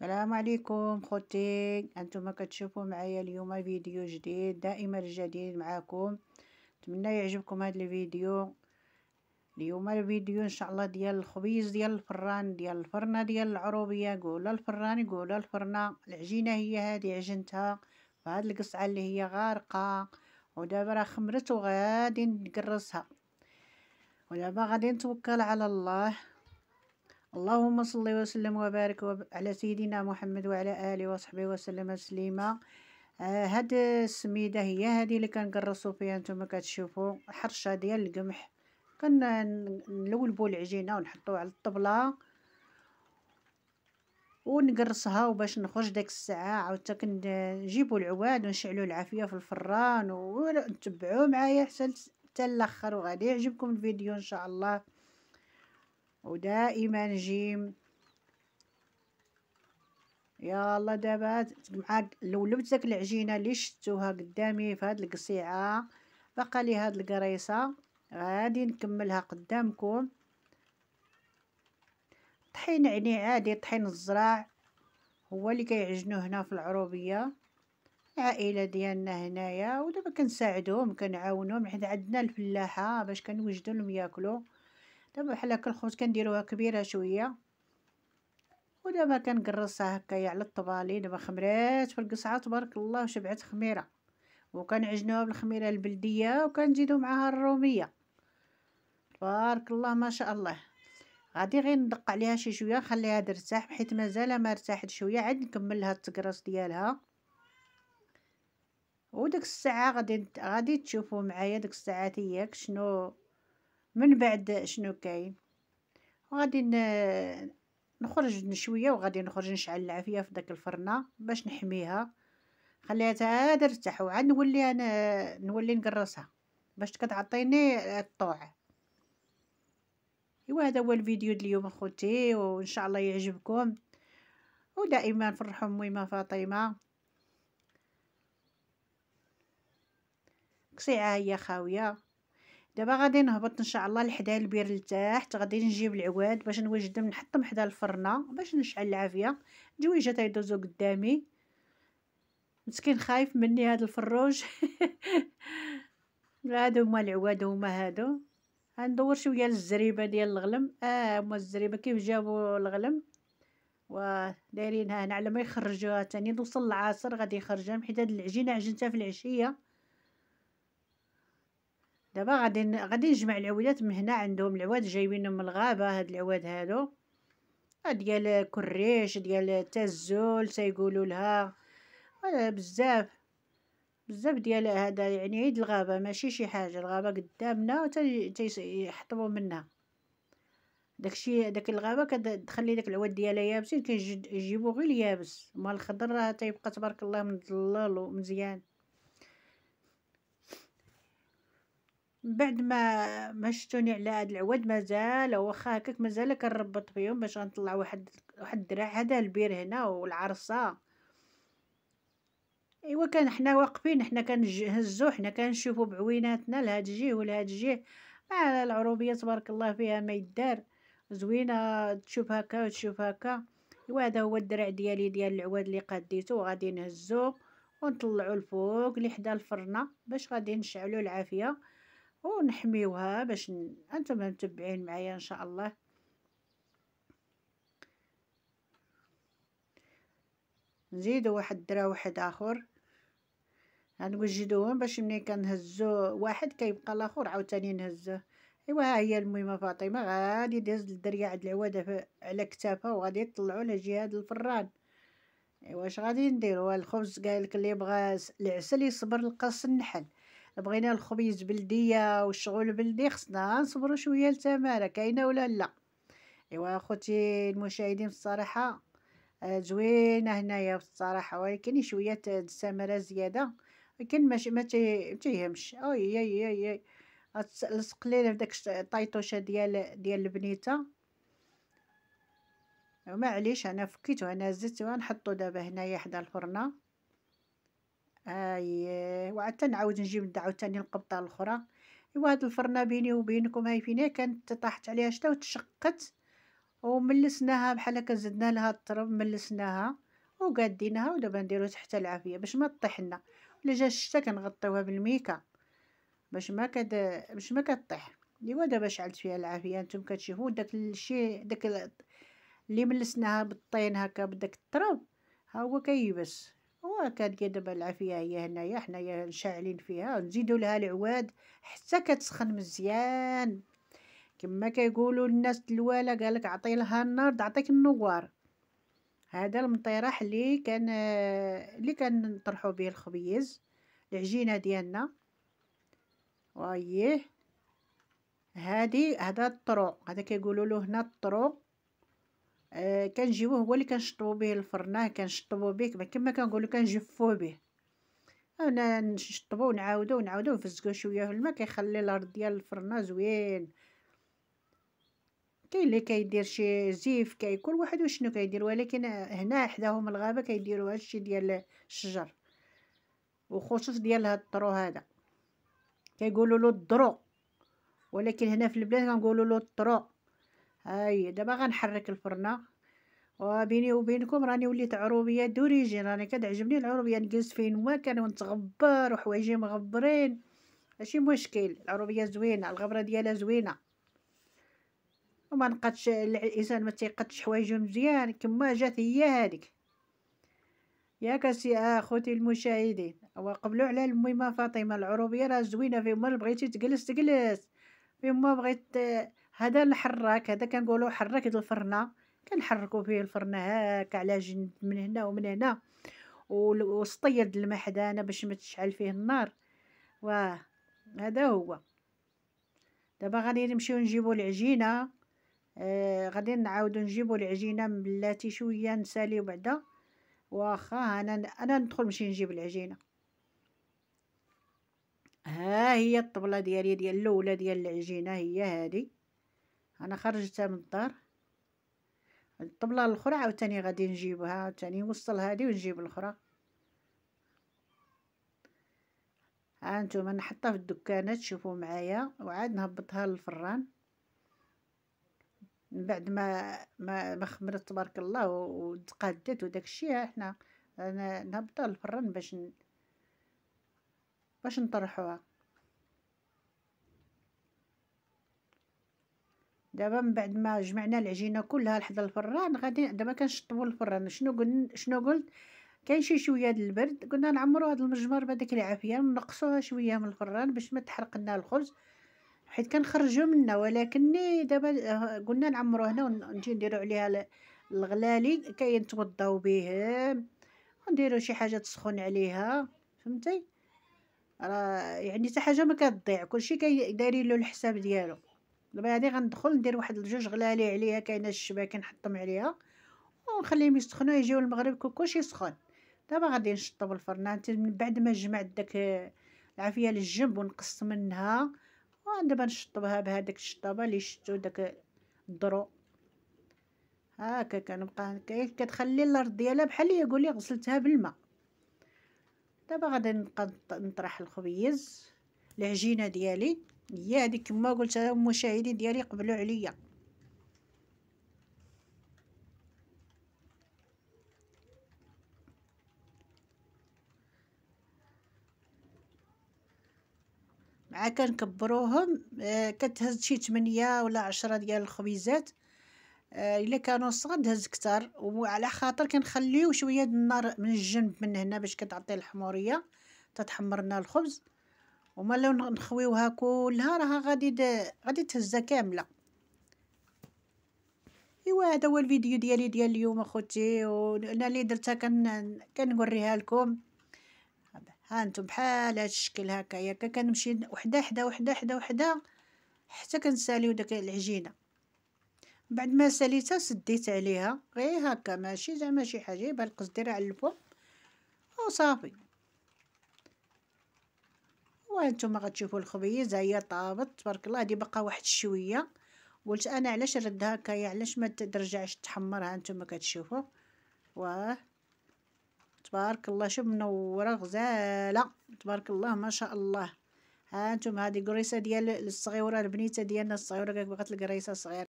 السلام عليكم خوتي انتم كتشوفوا معايا اليوم فيديو جديد دائما الجديد معاكم نتمنى يعجبكم هذا الفيديو اليوم الفيديو ان شاء الله ديال الخبيز ديال الفران ديال الفرنه ديال العروبيه قول الفران قول الفرنه العجينه هي هذه عجنتها فهاد القصعه اللي هي غارقه ودابا راه خمرت وغادي نقرصها ودابا غادي نتوكل على الله اللهم صل وسلم وبارك على سيدنا محمد وعلى آله وصحبه وسلم تسليما آه، هاد السميدة هي هادي اللي كنقرصو فيها نتوما كتشوفوا حرشه ديال القمح كنلولبو العجينة ونحطو على الطبلة ونقرصها وباش نخرج داك الساعة عاودتا كنجيبو العواد ونشعلو العافية في الفران ونتبعوه معايا حتى حتى الاخر وغادي يعجبكم الفيديو ان شاء الله ودائما جيم الله دابا مع لولبت داك العجينه اللي شتوها قدامي في هاد القصيعه بقى لي هاد القريصه غادي نكملها قدامكم طحين يعني عادي طحين الزراع هو اللي كيعجنو هنا في العروبيه العائله ديالنا هنايا ودابا كنساعدهم كنعاونهم حيت عندنا الفلاحه باش كنوجدو لهم ياكلوا دابا بحال هكا الخوت كنديروها كبيره شويه ودابا كنقرصها هكايا على الطبالي دابا خمرات في القصعه تبارك الله وشبعت خميره وكنعجنوها بالخميره البلديه وكنزيدو معاها الروميه تبارك الله ما شاء الله غادي غير ندق عليها شي شويه نخليها ترتاح حيت مازال ما ارتاحت شويه عاد نكمل لها التقراص ديالها وديك الساعه غادي غادي تشوفوا معايا ديك الساعات ياك شنو من بعد شنو كاين غادي نخرج شويه وغادي نخرج نشعل العافيه في داك الفرنه باش نحميها خليها تا ترتاح وعاد نولي انا نولي نقرصها باش كتعطيني الطوع ايوا هذا هو الفيديو اليوم اخوتي وان شاء الله يعجبكم ودائما فرحوا ميمه فاطمه قصيعه هي خاويه دابا غادي نهبط ان شاء الله لحدا البير لتحت غادي نجيب العواد باش نوجدهم نحطهم حدا الفرنه باش نشعل العافيه جويجه تيدوزو قدامي مسكين خايف مني هذا الفروج هادو هما العواد هما هادو غندور شويه للزريبه ديال الغلم اه هما الزريبه كيف جابوا الغلم ودايرينها هنا على ما يخرجوها تاني توصل العصر غادي يخرجها حيت هاد العجينه عجنتها في العشيه دابا غادي غادي نجمع العويلات من هنا عندهم العواد جايبينهم من الغابه هاد العواد هادو ديال كريش ديال تزول تيقولوا لها بزاف بزاف ديال هذا يعني عيد الغابه ماشي شي حاجه الغابه قدامنا تيحطبوا منها داكشي داك الغابه كتخلي داك العواد ديالها يابسين كيجيبو غير اليابس مال الخضر راه تيبقى تبارك الله مظلل ومزيان من بعد ما ما شتوني على هاد العواد مازال واخا هكاك مازال كنربط فيهم باش غنطلع واحد واحد الدرع هذا البير هنا والعرصه ايوا كان حنا واقفين حنا كنهزو حنا كنشوفو بعويناتنا لهاد الجهه ولهاد الجهه مع العروبيه تبارك الله فيها ما يدار زوينه تشوف هكا وتشوف هكا ايوا هذا هو الدرع ديالي ديال العواد اللي قديتو غادي نهزو ونطلعو الفوق لحدا الفرنه باش غادي نشعلو العافيه ونحميوها باش انتم متبعين معايا ان شاء الله نزيدو واحد درا واحد اخر غنوجدوهم باش ملي كنهزو واحد كيبقى الاخر عاوتاني نهزه ايوا ها هي الميمه فاطمه غادي داز الدريه عند العواده على كتافها وغادي يطلعوا لها جهاد الفران ايوا اش غادي نديروا الخبز قال لك اللي بغى العسل يصبر القص النحل بغينا الخبيز بلديه والشغل بلدي خصنا نصبروا شويه لتماره كاينه ولا لا ايوا اخوتي المشاهدين الصراحه آه، زوينه هنايا الصراحه ولكن شويه السمره زياده ولكن ماشي ما تيهمش اي اي اي, أي. لصق لينا داك الطيطوشه ديال ديال البنيته معليش انا فكيت وانا زدت ونحطو دابا هنايا حدا الفرنه هاي وعاد تنعاود نجيب عاوتاني القبطه الاخرى إوا هاد الفرنه بيني وبينكم هاي فينا كانت طاحت عليها شتا وتشقت وملسناها بحال هاكا زدنا لها الطرب ملسناها وقادينها ودابا نديرو تحت العافيه باش ما تطيح لنا الا جا الشتا كنغطيوها بالميكا باش ما كد باش ما كطيح إوا دابا شعلت فيها العافيه نتوما كتشوفو داك الشي داك اللي ملسناها بالطين هاكا بداك الطرب ها هو كيبس هو كان العافيه هي هنايا حنايا شاعلين فيها نزيدو لها العواد حتى كتسخن مزيان كما كيقولوا الناس دلواله قالك عطي لها النار تعطيك النوار هذا المطيرح اللي كان اللي كنطرحوا به الخبيز العجينه ديالنا وايه هادي هذا الطرو هذا كيقولوا له هنا الطرو آه هو اللي كنشطبو به الفرناه كنشطبو به كما كما كنقولو كنجفوه به انا نشطبو ونعاودو ونعاودو نفزقو شويه في الماء كيخلي الارض ديال الفرناه زوين كاين اللي كيدير شي زيف كاين كل واحد وشنو كيدير ولكن هنا حداهم الغابه كيديروا هادشي ديال الشجر وخصوص ديال هاد الطرو هذا كيقولوا له الدرو ولكن هنا في البلاد كنقولوا له الطرو هاي دابا غنحرك الفرنه وبيني وبينكم راني وليت عروبيه دوريجين راني كتعجبني العروبيه نجلس فين ما كان ونتغبر وحوايجي مغبرين ماشي مشكل العروبيه زوينه الغبره ديالها زوينه وما نقدش الانسان ما تيقدش حوايجو مزيان كما جات هي هذيك ياك سي اخوتي المشاهدين وقبلوا على الميمه فاطمه العروبيه راه زوينه فين ما بغيتي تجلس تجلس فين ما بغيت هذا الحراك هذا كنقولوا حراك الفرنه كنحركوا فيه الفرنه هكا على جنب من هنا ومن هنا والسطير الماء حدانا باش ما تشعل فيه النار واه هذا هو دابا غادي نمشيو نجيبو العجينه آه غادي نعاودو نجيبو العجينه بلاتي شويه نساليو بعدا واخا انا انا ندخل نمشي نجيب العجينه ها هي الطبله ديالي ديال الاولى ديال العجينه هي هذه انا خرجتها من الدار الطبله الاخرى عاوتاني غادي نجيبها عاوتاني نوصل هذه ونجيب الاخرى ها نتوما نحطها في الدكانه تشوفوا معايا وعاد نهبطها للفران من بعد ما ما, ما خمرت تبارك الله وتقادت وداك الشيء احنا نهبطها للفران باش ن... باش نطرحوها دابا من بعد ما جمعنا العجينه كلها لحد الفران غادي دابا كنشطبوا الفران شنو قلنا شنو قلت كاين شي شويه د البرد قلنا نعمروا هذا المجمر بهذيك العافيه ونقصوها شويه من الفران باش ما تحرق لنا الخبز حيت كنخرجوا منه ولكن دابا آه، قلنا نعمروا هنا ونجي نديروا عليها الغلالي كاين توضاو به ونديروا شي حاجه تسخن عليها فهمتي راه يعني حتى حاجه ما كتضيع كلشي دايرين له الحساب ديالو دابا هادي غندخل ندير واحد الجوج غلالي عليها كاينه الشباك نحطهم عليها ونخليهم يسخنوا يجيو المغرب كلشي يسخن دابا غادي نشطب الفرنان من بعد ما جمعت داك العافيه للجنب ونقص منها ودابا نشطبها بهذاك الشطابه اللي شتو داك الذرو هاكا كنبقى كتخلي الارض ديالها بحال يقول لي غسلتها بالماء دابا غادي نبقى نطرح الخبيز العجينه ديالي هي هذيك كما قلت المشاهدين ديالي قبلوا عليا مع كنكبروهم آه، كتهز شي 8 ولا 10 ديال الخبيزات آه، الا كانوا صغار هز كتر وعلى خاطر كنخليو شويه النار من الجنب من هنا باش كتعطي الحموريه تتحمرنا لنا الخبز وما لو نخويوها كلها راها غادي غادي تهزها كامله ايوا هذا هو الفيديو ديالي ديال اليوم اخوتي وانا اللي درتها كن كنوريها لكم ها انتم بحال هذا الشكل ياك كنمشي وحده حدا وحده حدا وحده حتى كنساليو داك العجينه بعد ما ساليتها سديت عليها غير هكا ماشي زعما شي حاجه يبقى القصدير على الفوق وصافي وهانتوما غتشوفوا الخبيز ها هي طابت تبارك الله هادي باقا واحد الشويه قلت انا علاش رد هكايا علاش ما ترجعش تحمر ها نتوما كتشوفوا واه تبارك الله شوف منوره غزاله تبارك الله ما شاء الله ها نتوما هذه قريصه ديال الصغيره البنيته ديالنا الصغيره بغات القريصه صغيره